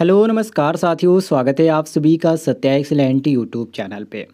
hello नमस्कार साथियों स्वागत है आप सभी का सत्या एक्सलेंट यूट्यूब चैनल पे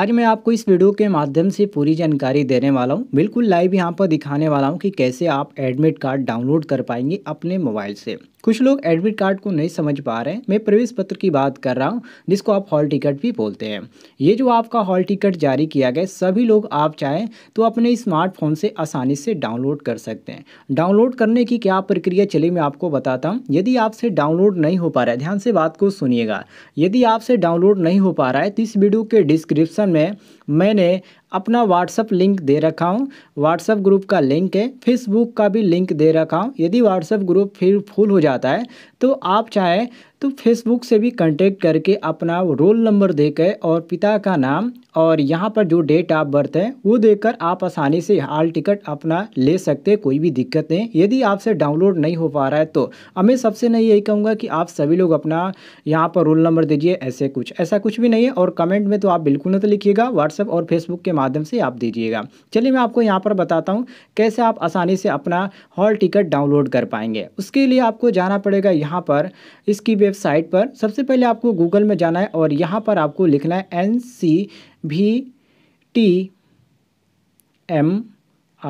आज मैं आपको इस वीडियो के माध्यम से पूरी जानकारी देने वाला हूं बिल्कुल लाइव यहां पर दिखाने वाला हूं कि कैसे आप एडमिट कार्ड डाउनलोड कर पाएंगे अपने मोबाइल से कुछ लोग एडमिट कार्ड को नहीं समझ पा रहे हैं मैं प्रवेश पत्र की बात कर रहा हूँ जिसको आप हॉल टिकट भी बोलते हैं ये जो आपका हॉल टिकट जारी किया गया सभी लोग आप चाहें तो अपने स्मार्टफोन से आसानी से डाउनलोड कर सकते हैं डाउनलोड करने की क्या प्रक्रिया चली मैं आपको बताता हूँ यदि आपसे डाउनलोड नहीं हो पा रहा है ध्यान से बात को सुनिएगा यदि आपसे डाउनलोड नहीं हो पा रहा है तो इस वीडियो के डिस्क्रिप्सन में मैंने अपना व्हाट्सअप लिंक दे रखा हूँ व्हाट्सअप ग्रुप का लिंक है फेसबुक का भी लिंक दे रखा हूँ यदि व्हाट्सअप ग्रुप फिर फुल हो जाता है तो आप चाहे तो फेसबुक से भी कांटेक्ट करके अपना रोल नंबर देकर और पिता का नाम और यहाँ पर जो डेट ऑफ बर्थ है वो देकर आप आसानी से हॉल टिकट अपना ले सकते कोई भी दिक्कत नहीं यदि आपसे डाउनलोड नहीं हो पा रहा है तो अब मैं सबसे नहीं यही कहूँगा कि आप सभी लोग अपना यहाँ पर रोल नंबर दीजिए ऐसे कुछ ऐसा कुछ भी नहीं है और कमेंट में तो आप बिल्कुल ना तो लिखिएगा व्हाट्सएप और फेसबुक के माध्यम से आप दीजिएगा चलिए मैं आपको यहाँ पर बताता हूँ कैसे आप आसानी से अपना हॉल टिकट डाउनलोड कर पाएंगे उसके लिए आपको जाना पड़ेगा यहाँ पर इसकी वेबसाइट पर सबसे पहले आपको गूगल में जाना है और यहाँ पर आपको लिखना है एन सी भी टी एम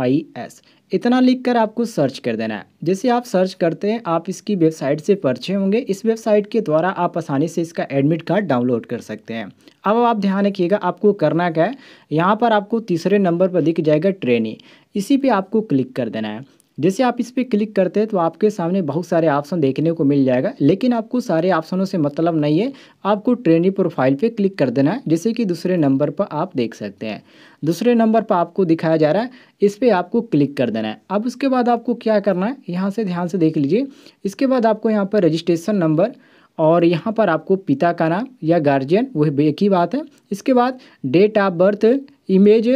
आई एस इतना लिखकर आपको सर्च कर देना है जैसे आप सर्च करते हैं आप इसकी वेबसाइट से परिचय होंगे इस वेबसाइट के द्वारा आप आसानी से इसका एडमिट कार्ड डाउनलोड कर सकते हैं अब आप ध्यान रखिएगा आपको करना क्या है यहाँ पर आपको तीसरे नंबर पर दिख जाएगा ट्रेनी इसी पे आपको क्लिक कर देना है जैसे आप इस पर क्लिक करते हैं तो आपके सामने बहुत सारे ऑप्शन देखने को मिल जाएगा लेकिन आपको सारे ऑप्शनों से मतलब नहीं है आपको ट्रेनी प्रोफाइल पे क्लिक कर देना है जैसे कि दूसरे नंबर पर आप देख सकते हैं दूसरे नंबर पर आपको दिखाया जा रहा है इस पर आपको क्लिक कर देना है अब उसके बाद आपको क्या करना है यहाँ से ध्यान से देख लीजिए इसके बाद आपको यहाँ पर रजिस्ट्रेशन नंबर और यहाँ पर आपको पिता का नाम या गार्जियन वह एक ही बात है इसके बाद डेट ऑफ बर्थ इमेज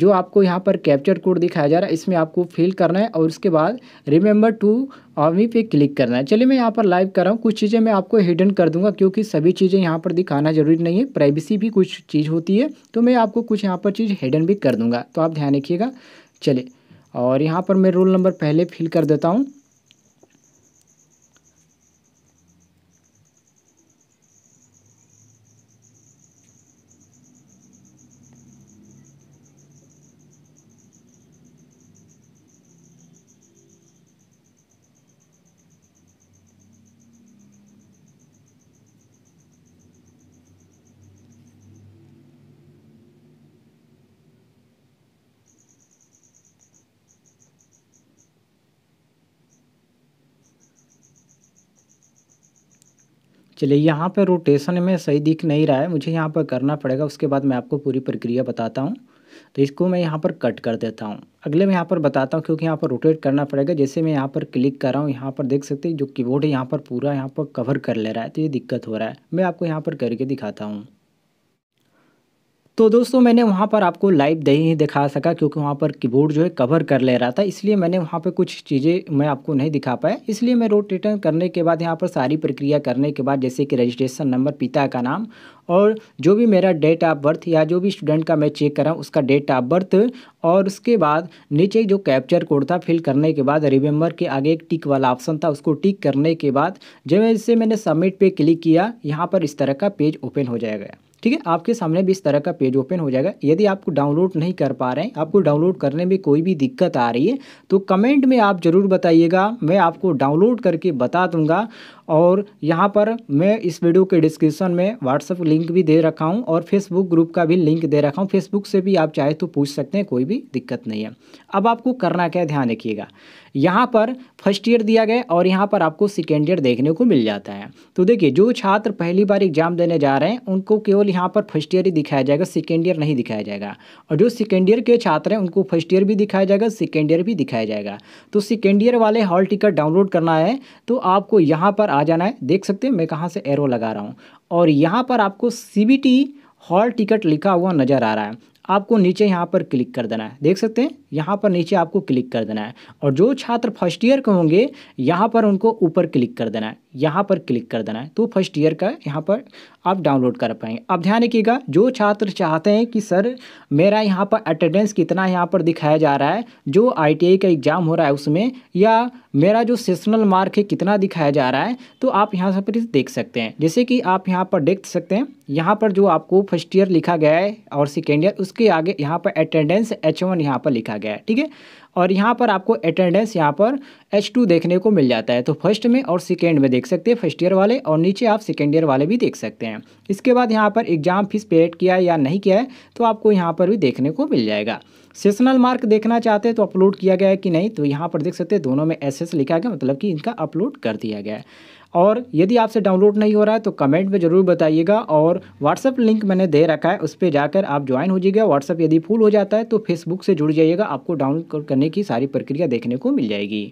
जो आपको यहाँ पर कैप्चर कोड दिखाया जा रहा है इसमें आपको फिल करना है और उसके बाद रिमेंबर टू ऑमी पे क्लिक करना है चलिए मैं यहाँ पर लाइव कर रहा हूँ कुछ चीज़ें मैं आपको हिडन कर दूंगा क्योंकि सभी चीज़ें यहाँ पर दिखाना जरूरी नहीं है प्राइवेसी भी कुछ चीज़ होती है तो मैं आपको कुछ यहाँ पर चीज़ हिडन भी कर दूँगा तो आप ध्यान रखिएगा चलिए और यहाँ पर मैं रोल नंबर पहले फिल कर देता हूँ चलिए यहाँ पर रोटेशन में सही दिख नहीं रहा है मुझे यहाँ पर करना पड़ेगा उसके बाद मैं आपको पूरी प्रक्रिया बताता हूँ तो इसको मैं यहाँ पर कट कर देता हूँ अगले मैं यहाँ पर बताता हूँ क्योंकि यहाँ पर रोटेट करना पड़ेगा जैसे मैं यहाँ पर क्लिक कर रहा हूँ यहाँ पर देख सकते हैं जो कीबोर्ड है यहाँ पर पूरा यहाँ पर कवर कर ले रहा है तो ये दिक्कत हो रहा है मैं आपको यहाँ पर करके दिखाता हूँ तो दोस्तों मैंने वहाँ पर आपको लाइव नहीं दिखा सका क्योंकि वहाँ पर कीबोर्ड जो है कवर कर ले रहा था इसलिए मैंने वहाँ पर कुछ चीज़ें मैं आपको नहीं दिखा पाया इसलिए मैं रोड रिटर्न करने के बाद यहाँ पर सारी प्रक्रिया करने के बाद जैसे कि रजिस्ट्रेशन नंबर पिता का नाम और जो भी मेरा डेट ऑफ बर्थ या जो भी स्टूडेंट का मैं चेक करा उसका डेट ऑफ बर्थ और उसके बाद नीचे जो कैप्चर कोड था फिल करने के बाद रिमेंबर के आगे एक टिक वाला ऑप्शन था उसको टिक करने के बाद जब इससे मैंने सबमिट पे क्लिक किया यहाँ पर इस तरह का पेज ओपन हो जाएगा ठीक है आपके सामने भी इस तरह का पेज ओपन हो जाएगा यदि आपको डाउनलोड नहीं कर पा रहे हैं आपको डाउनलोड करने में कोई भी दिक्कत आ रही है तो कमेंट में आप ज़रूर बताइएगा मैं आपको डाउनलोड करके बता दूंगा और यहाँ पर मैं इस वीडियो के डिस्क्रिप्शन में व्हाट्सअप लिंक भी दे रखा हूँ और फेसबुक ग्रुप का भी लिंक दे रखा हूँ फेसबुक से भी आप चाहे तो पूछ सकते हैं कोई भी दिक्कत नहीं है अब आपको करना क्या ध्यान रखिएगा यहाँ पर फर्स्ट ईयर दिया गया और यहाँ पर आपको सेकेंड ईयर देखने को मिल जाता है तो देखिए जो छात्र पहली बार एग्जाम देने जा रहे हैं उनको केवल यहाँ पर फर्स्ट ईयर ही दिखाया जाएगा सेकेंड ईयर नहीं दिखाया जाएगा और जो सेकेंड ईयर के छात्र हैं उनको फर्स्ट ईयर भी दिखाया जाएगा सेकेंड ईयर भी दिखाया जाएगा तो सेकेंड ईयर वाले हॉल टिकट डाउनलोड करना है तो आपको यहाँ पर आ जाना है देख सकते हैं मैं कहाँ से एरो लगा रहा हूँ और यहाँ पर आपको सी हॉल टिकट लिखा हुआ नज़र आ रहा है आपको नीचे यहाँ पर क्लिक कर देना है देख सकते हैं यहाँ पर नीचे आपको क्लिक कर देना है और जो छात्र फर्स्ट ईयर के होंगे यहाँ पर उनको ऊपर क्लिक कर देना है यहाँ पर क्लिक कर देना है तो फर्स्ट ईयर का यहाँ पर आप डाउनलोड कर पाएंगे अब ध्यान रखिएगा जो छात्र चाहते हैं कि सर मेरा यहाँ पर अटेंडेंस कितना यहाँ पर दिखाया जा रहा है जो आई का एग्ज़ाम हो रहा है उसमें या मेरा जो सेशनल मार्क है कितना दिखाया जा रहा है तो आप यहाँ पर देख सकते हैं जैसे कि आप यहाँ पर देख सकते हैं यहाँ पर जो आपको फर्स्ट ईयर लिखा गया है और सेकेंड ईयर उसके आगे यहाँ पर अटेंडेंस एच वन यहाँ पर लिखा गया है ठीक है और यहाँ पर आपको अटेंडेंस यहाँ पर H2 देखने को मिल जाता है तो फर्स्ट में और सेकेंड में देख सकते हैं फर्स्ट ईयर वाले और नीचे आप सेकेंड ईयर वाले भी देख सकते हैं इसके बाद यहाँ पर एग्ज़ाम फीस पेड किया है या नहीं किया है तो आपको यहाँ पर भी देखने को मिल जाएगा सेशनल मार्क देखना चाहते हैं तो अपलोड किया गया है कि नहीं तो यहाँ पर देख सकते हैं दोनों में एस लिखा गया मतलब कि इनका अपलोड कर दिया गया है और यदि आपसे डाउनलोड नहीं हो रहा है तो कमेंट में ज़रूर बताइएगा और व्हाट्सअप लिंक मैंने दे रखा है उस पर जाकर आप ज्वाइन हो जाइएगा व्हाट्सअप यदि फुल हो जाता है तो फेसबुक से जुड़ जाइएगा आपको डाउनलोड करने की सारी प्रक्रिया देखने को मिल जाएगी